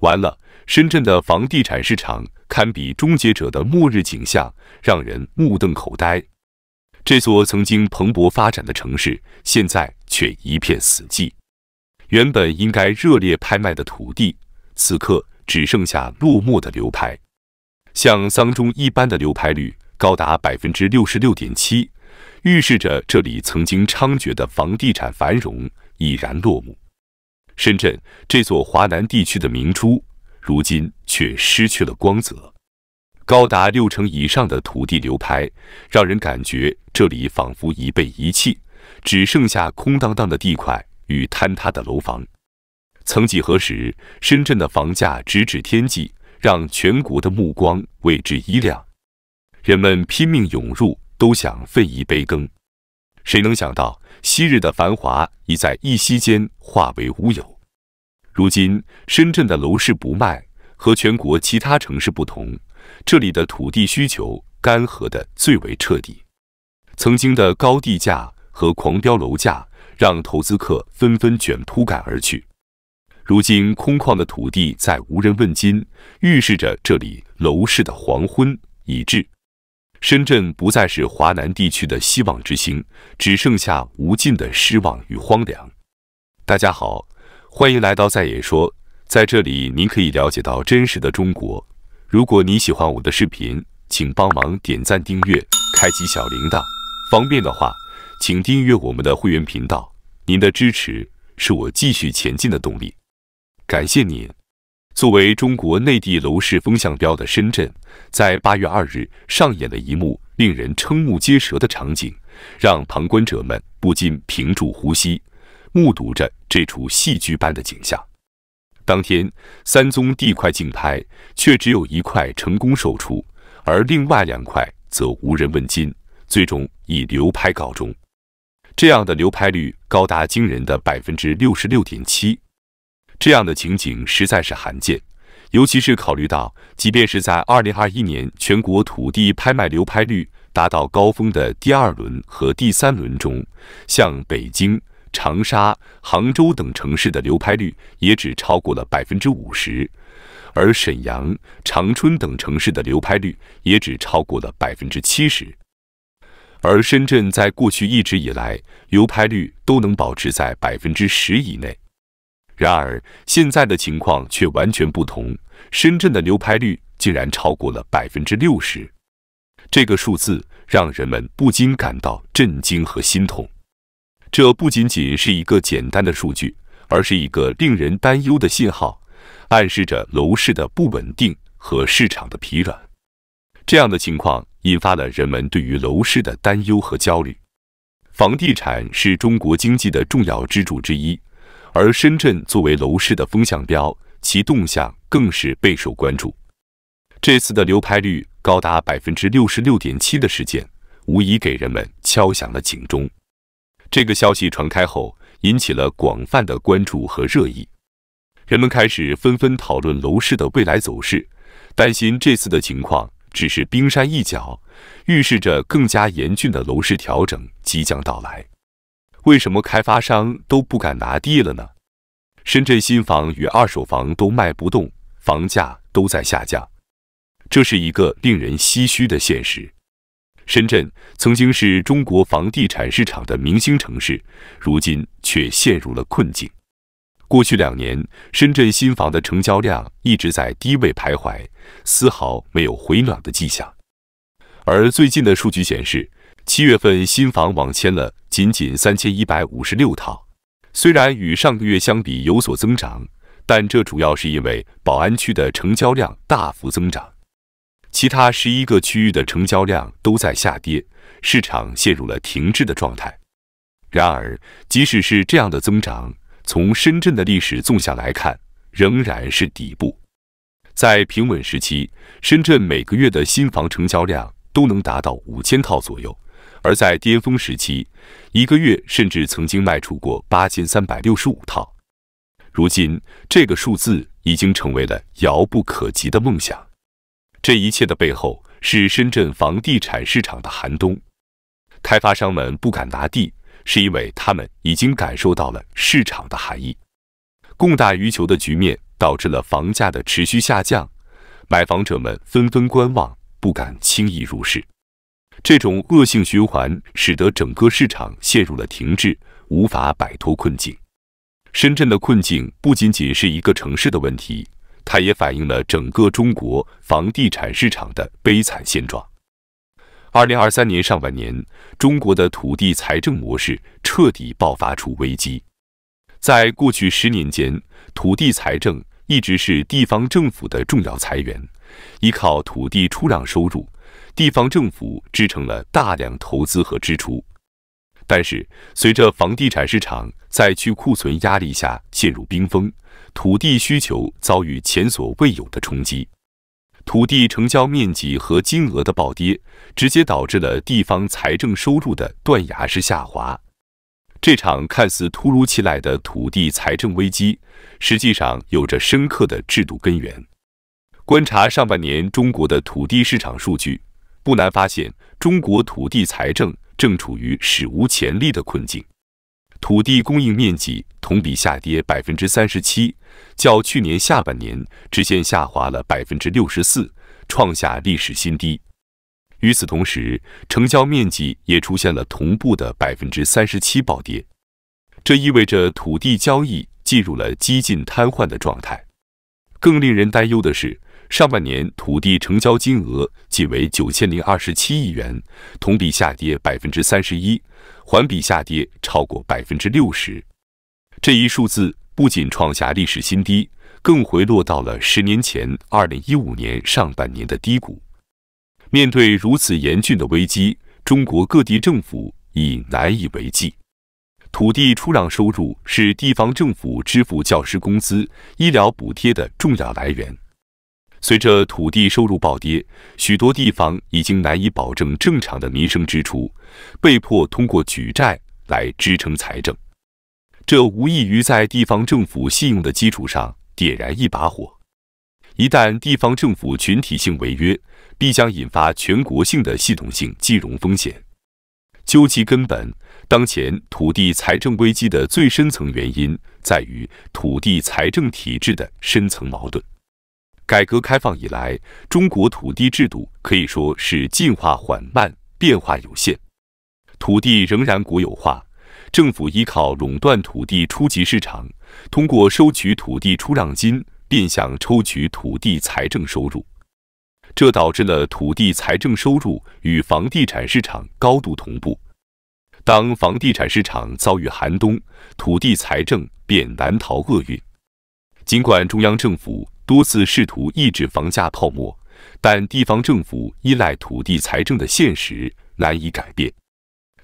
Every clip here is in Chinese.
完了，深圳的房地产市场堪比《终结者》的末日景象，让人目瞪口呆。这座曾经蓬勃发展的城市，现在却一片死寂。原本应该热烈拍卖的土地，此刻只剩下落寞的流拍。像丧钟一般的流拍率高达百分之六十六点七，预示着这里曾经猖獗的房地产繁荣已然落幕。深圳这座华南地区的明珠，如今却失去了光泽。高达六成以上的土地流拍，让人感觉这里仿佛已被遗弃，只剩下空荡荡的地块与坍塌的楼房。曾几何时，深圳的房价直指天际，让全国的目光为之一亮，人们拼命涌入，都想分一杯羹。谁能想到昔日的繁华已在一夕间化为乌有？如今深圳的楼市不卖，和全国其他城市不同，这里的土地需求干涸得最为彻底。曾经的高地价和狂飙楼价，让投资客纷纷卷铺盖而去。如今空旷的土地再无人问津，预示着这里楼市的黄昏已至。深圳不再是华南地区的希望之星，只剩下无尽的失望与荒凉。大家好，欢迎来到在野说，在这里您可以了解到真实的中国。如果你喜欢我的视频，请帮忙点赞、订阅、开启小铃铛。方便的话，请订阅我们的会员频道。您的支持是我继续前进的动力，感谢您。作为中国内地楼市风向标的深圳，在八月二日上演了一幕令人瞠目结舌的场景，让旁观者们不禁屏住呼吸，目睹着这出戏剧般的景象。当天三宗地块竞拍，却只有一块成功售出，而另外两块则无人问津，最终以流拍告终。这样的流拍率高达惊人的百分之六十六点七。这样的情景实在是罕见，尤其是考虑到，即便是在2021年全国土地拍卖流拍率达到高峰的第二轮和第三轮中，像北京、长沙、杭州等城市的流拍率也只超过了百分之五十，而沈阳、长春等城市的流拍率也只超过了百分之七十，而深圳在过去一直以来流拍率都能保持在百分之十以内。然而，现在的情况却完全不同。深圳的流拍率竟然超过了百分之六十，这个数字让人们不禁感到震惊和心痛。这不仅仅是一个简单的数据，而是一个令人担忧的信号，暗示着楼市的不稳定和市场的疲软。这样的情况引发了人们对于楼市的担忧和焦虑。房地产是中国经济的重要支柱之一。而深圳作为楼市的风向标，其动向更是备受关注。这次的流拍率高达百分之六十六点七的事件，无疑给人们敲响了警钟。这个消息传开后，引起了广泛的关注和热议。人们开始纷纷讨论楼市的未来走势，担心这次的情况只是冰山一角，预示着更加严峻的楼市调整即将到来。为什么开发商都不敢拿地了呢？深圳新房与二手房都卖不动，房价都在下降，这是一个令人唏嘘的现实。深圳曾经是中国房地产市场的明星城市，如今却陷入了困境。过去两年，深圳新房的成交量一直在低位徘徊，丝毫没有回暖的迹象。而最近的数据显示，七月份新房网签了。仅仅三千一百五十六套，虽然与上个月相比有所增长，但这主要是因为宝安区的成交量大幅增长，其他十一个区域的成交量都在下跌，市场陷入了停滞的状态。然而，即使是这样的增长，从深圳的历史纵向来看，仍然是底部。在平稳时期，深圳每个月的新房成交量都能达到五千套左右。而在巅峰时期，一个月甚至曾经卖出过八千三百六十五套。如今，这个数字已经成为了遥不可及的梦想。这一切的背后是深圳房地产市场的寒冬。开发商们不敢拿地，是因为他们已经感受到了市场的寒意。供大于求的局面导致了房价的持续下降，买房者们纷纷观望，不敢轻易入市。这种恶性循环使得整个市场陷入了停滞，无法摆脱困境。深圳的困境不仅仅是一个城市的问题，它也反映了整个中国房地产市场的悲惨现状。二零二三年上半年，中国的土地财政模式彻底爆发出危机。在过去十年间，土地财政一直是地方政府的重要财源，依靠土地出让收入。地方政府支撑了大量投资和支出，但是随着房地产市场在去库存压力下陷入冰封，土地需求遭遇前所未有的冲击，土地成交面积和金额的暴跌，直接导致了地方财政收入的断崖式下滑。这场看似突如其来的土地财政危机，实际上有着深刻的制度根源。观察上半年中国的土地市场数据。不难发现，中国土地财政正处于史无前例的困境。土地供应面积同比下跌百分之三十七，较去年下半年直线下滑了百分之六十四，创下历史新低。与此同时，成交面积也出现了同步的百分之三十七暴跌，这意味着土地交易进入了几近瘫痪的状态。更令人担忧的是。上半年土地成交金额仅为九千零二十七亿元，同比下跌百分之三十一，环比下跌超过百分之六十。这一数字不仅创下历史新低，更回落到了十年前二零一五年上半年的低谷。面对如此严峻的危机，中国各地政府已难以为继。土地出让收入是地方政府支付教师工资、医疗补贴的重要来源。随着土地收入暴跌，许多地方已经难以保证正常的民生支出，被迫通过举债来支撑财政。这无异于在地方政府信用的基础上点燃一把火。一旦地方政府群体性违约，必将引发全国性的系统性金融风险。究其根本，当前土地财政危机的最深层原因在于土地财政体制的深层矛盾。改革开放以来，中国土地制度可以说是进化缓慢、变化有限，土地仍然国有化，政府依靠垄断土地初级市场，通过收取土地出让金变相抽取土地财政收入，这导致了土地财政收入与房地产市场高度同步。当房地产市场遭遇寒冬，土地财政便难逃厄运。尽管中央政府，多次试图抑制房价泡沫，但地方政府依赖土地财政的现实难以改变。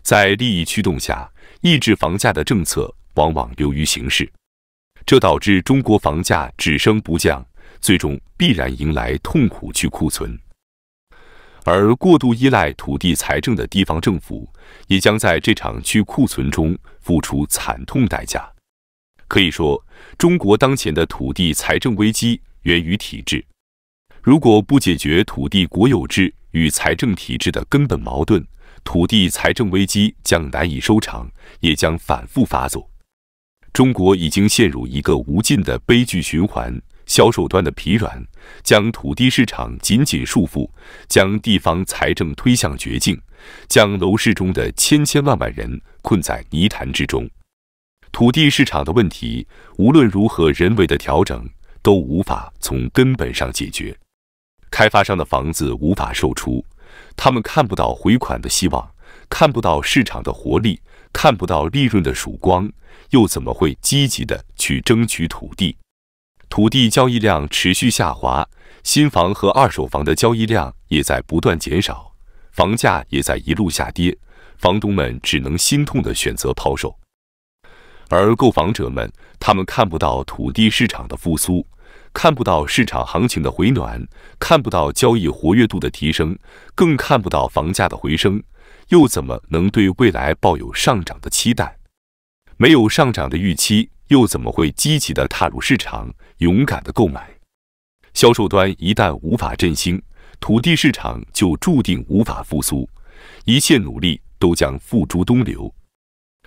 在利益驱动下，抑制房价的政策往往流于形式，这导致中国房价只升不降，最终必然迎来痛苦去库存。而过度依赖土地财政的地方政府，也将在这场去库存中付出惨痛代价。可以说，中国当前的土地财政危机。源于体制，如果不解决土地国有制与财政体制的根本矛盾，土地财政危机将难以收场，也将反复发作。中国已经陷入一个无尽的悲剧循环。销售端的疲软，将土地市场紧紧束缚，将地方财政推向绝境，将楼市中的千千万万人困在泥潭之中。土地市场的问题，无论如何人为的调整。都无法从根本上解决，开发商的房子无法售出，他们看不到回款的希望，看不到市场的活力，看不到利润的曙光，又怎么会积极的去争取土地？土地交易量持续下滑，新房和二手房的交易量也在不断减少，房价也在一路下跌，房东们只能心痛的选择抛售。而购房者们，他们看不到土地市场的复苏，看不到市场行情的回暖，看不到交易活跃度的提升，更看不到房价的回升，又怎么能对未来抱有上涨的期待？没有上涨的预期，又怎么会积极的踏入市场，勇敢的购买？销售端一旦无法振兴土地市场，就注定无法复苏，一切努力都将付诸东流。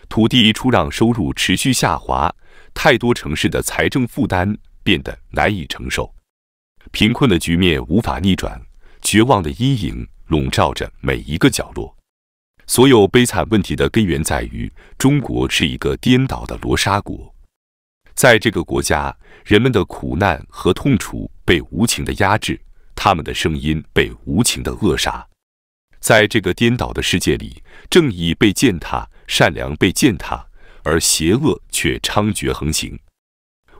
土地出让收入持续下滑，太多城市的财政负担变得难以承受，贫困的局面无法逆转，绝望的阴影笼罩着每一个角落。所有悲惨问题的根源在于，中国是一个颠倒的罗刹国。在这个国家，人们的苦难和痛楚被无情的压制，他们的声音被无情的扼杀。在这个颠倒的世界里，正义被践踏。善良被践踏，而邪恶却猖獗横行。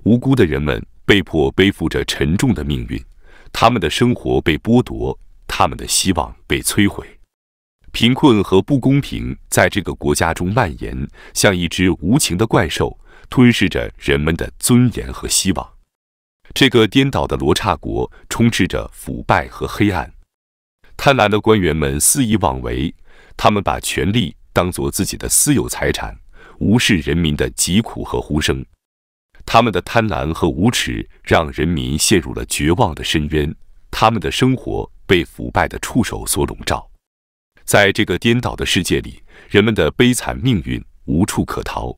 无辜的人们被迫背负着沉重的命运，他们的生活被剥夺，他们的希望被摧毁。贫困和不公平在这个国家中蔓延，像一只无情的怪兽，吞噬着人们的尊严和希望。这个颠倒的罗刹国充斥着腐败和黑暗，贪婪的官员们肆意妄为，他们把权力。当做自己的私有财产，无视人民的疾苦和呼声，他们的贪婪和无耻让人民陷入了绝望的深渊，他们的生活被腐败的触手所笼罩。在这个颠倒的世界里，人们的悲惨命运无处可逃。